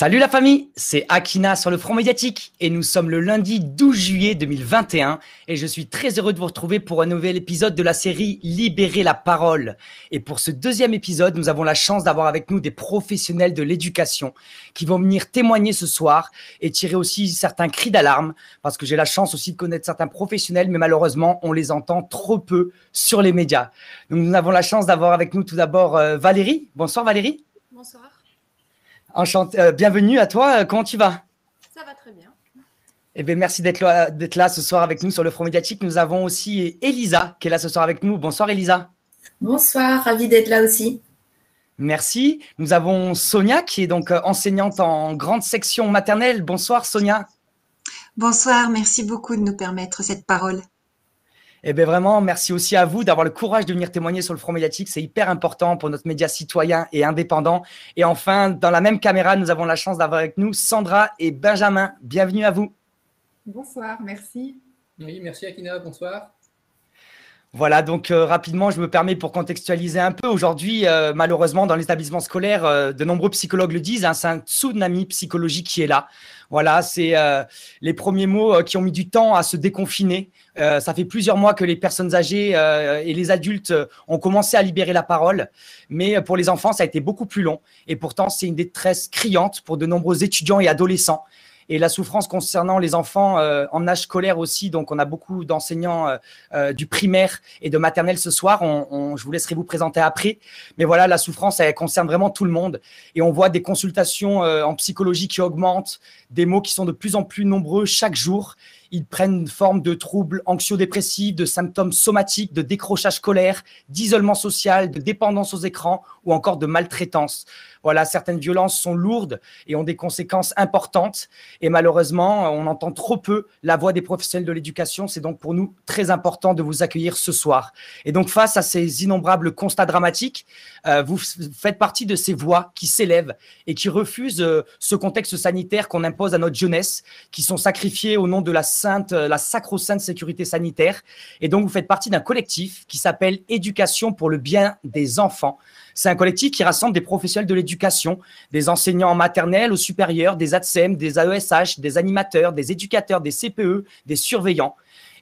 Salut la famille, c'est Akina sur le front médiatique et nous sommes le lundi 12 juillet 2021 et je suis très heureux de vous retrouver pour un nouvel épisode de la série Libérer la parole. Et pour ce deuxième épisode, nous avons la chance d'avoir avec nous des professionnels de l'éducation qui vont venir témoigner ce soir et tirer aussi certains cris d'alarme parce que j'ai la chance aussi de connaître certains professionnels mais malheureusement on les entend trop peu sur les médias. nous avons la chance d'avoir avec nous tout d'abord euh, Valérie. Bonsoir Valérie. Bonsoir. Enchanté, euh, bienvenue à toi. Euh, comment tu vas Ça va très bien. Eh bien merci d'être là, là, ce soir avec nous sur le front médiatique. Nous avons aussi Elisa qui est là ce soir avec nous. Bonsoir Elisa. Bonsoir, ravi d'être là aussi. Merci. Nous avons Sonia qui est donc euh, enseignante en grande section maternelle. Bonsoir Sonia. Bonsoir, merci beaucoup de nous permettre cette parole. Eh bien, vraiment, merci aussi à vous d'avoir le courage de venir témoigner sur le front médiatique. C'est hyper important pour notre média citoyen et indépendant. Et enfin, dans la même caméra, nous avons la chance d'avoir avec nous Sandra et Benjamin. Bienvenue à vous. Bonsoir, merci. Oui, merci Akina, bonsoir. Voilà, donc euh, rapidement, je me permets pour contextualiser un peu. Aujourd'hui, euh, malheureusement, dans l'établissement scolaire, euh, de nombreux psychologues le disent, hein, c'est un tsunami psychologique qui est là. Voilà, c'est les premiers mots qui ont mis du temps à se déconfiner. ça fait plusieurs mois que les personnes âgées et les adultes ont commencé à libérer la parole, mais pour les enfants, ça a été beaucoup plus long. Et pourtant, c'est une détresse criante pour de nombreux étudiants et adolescents. Et la souffrance concernant les enfants euh, en âge scolaire aussi, donc on a beaucoup d'enseignants euh, euh, du primaire et de maternelle ce soir, je vous laisserai vous présenter après. Mais voilà, la souffrance, elle concerne vraiment tout le monde. Et on voit des consultations en psychologie qui augmentent, des mots qui sont de plus en plus nombreux chaque jour. Ils prennent forme de troubles anxio-dépressifs, de symptômes somatiques, de décrochage scolaire, d'isolement social, de dépendance aux écrans ou encore de maltraitance. Voilà, certaines violences sont lourdes et ont des conséquences importantes. Et malheureusement, on entend trop peu la voix des professionnels de l'éducation. C'est donc pour nous très important de vous accueillir ce soir. Et donc, face à ces innombrables constats dramatiques, euh, vous faites partie de ces voix qui s'élèvent et qui refusent euh, ce contexte sanitaire qu'on impose à notre jeunesse, qui sont sacrifiés au nom de la euh, la sacro-sainte sécurité sanitaire. Et donc, vous faites partie d'un collectif qui s'appelle Éducation pour le bien des enfants. C'est un collectif qui rassemble des professionnels de l'éducation, des enseignants maternels, aux supérieurs, des ATSEM, des AESH, des animateurs, des éducateurs, des CPE, des surveillants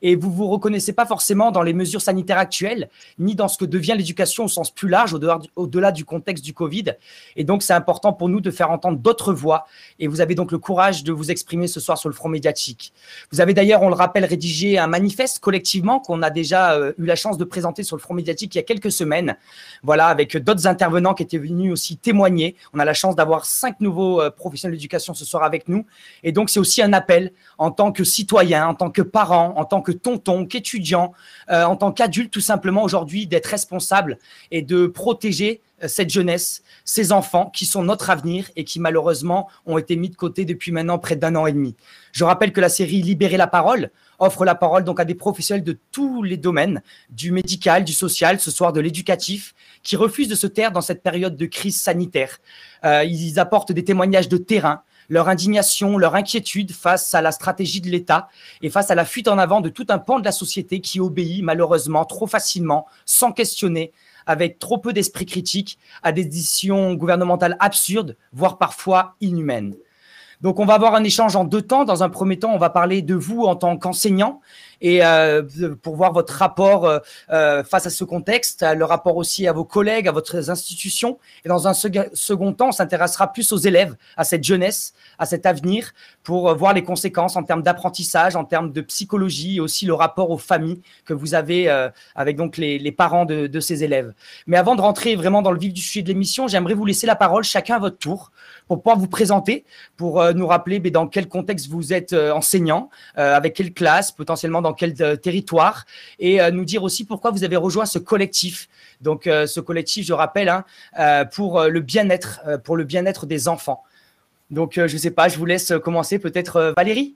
et vous vous reconnaissez pas forcément dans les mesures sanitaires actuelles, ni dans ce que devient l'éducation au sens plus large, au-delà du, contexte du Covid. Et donc, c'est important pour nous de faire entendre d'autres voix. Et vous avez donc le courage de vous exprimer ce soir sur le front médiatique. Vous avez d'ailleurs, on le rappelle, rédigé un manifeste collectivement qu'on a déjà euh, eu la chance de présenter sur le front médiatique il y a quelques semaines. Voilà, avec d'autres intervenants qui étaient venus aussi témoigner. On a la chance d'avoir cinq nouveaux euh, professionnels d'éducation ce soir avec nous. Et donc, c'est aussi un appel en tant que citoyen, en tant que parent, en tant que que tonton, qu'étudiant, euh, en tant qu'adulte tout simplement aujourd'hui, d'être responsable et de protéger euh, cette jeunesse, ces enfants qui sont notre avenir et qui malheureusement ont été mis de côté depuis maintenant près d'un an et demi. Je rappelle que la série Libérer la parole offre la parole donc à des professionnels de tous les domaines, du médical, du social, ce soir de l'éducatif, qui refusent de se taire dans cette période de crise sanitaire. Euh, ils apportent des témoignages de terrain, leur indignation, leur inquiétude face à la stratégie de l'État et face à la fuite en avant de tout un pan de la société qui obéit malheureusement trop facilement, sans questionner, avec trop peu d'esprit critique, à des décisions gouvernementales absurdes, voire parfois inhumaines. Donc on va avoir un échange en deux temps. Dans un premier temps, on va parler de vous en tant qu'enseignant et euh, pour voir votre rapport euh, euh, face à ce contexte, le rapport aussi à vos collègues, à votre institution. Et dans un second temps, on s'intéressera plus aux élèves, à cette jeunesse, à cet avenir, pour voir les conséquences en termes d'apprentissage, en termes de psychologie et aussi le rapport aux familles que vous avez avec donc les, parents de, de, ces élèves. Mais avant de rentrer vraiment dans le vif du sujet de l'émission, j'aimerais vous laisser la parole chacun à votre tour pour pouvoir vous présenter, pour nous rappeler ben, dans quel contexte vous êtes enseignant, avec quelle classe, potentiellement dans dans quel euh, territoire, et euh, nous dire aussi pourquoi vous avez rejoint ce collectif. Donc euh, ce collectif, je rappelle, hein, pour le bien-être, pour le bien-être des enfants. Donc je ne sais pas, je vous laisse commencer peut-être Valérie.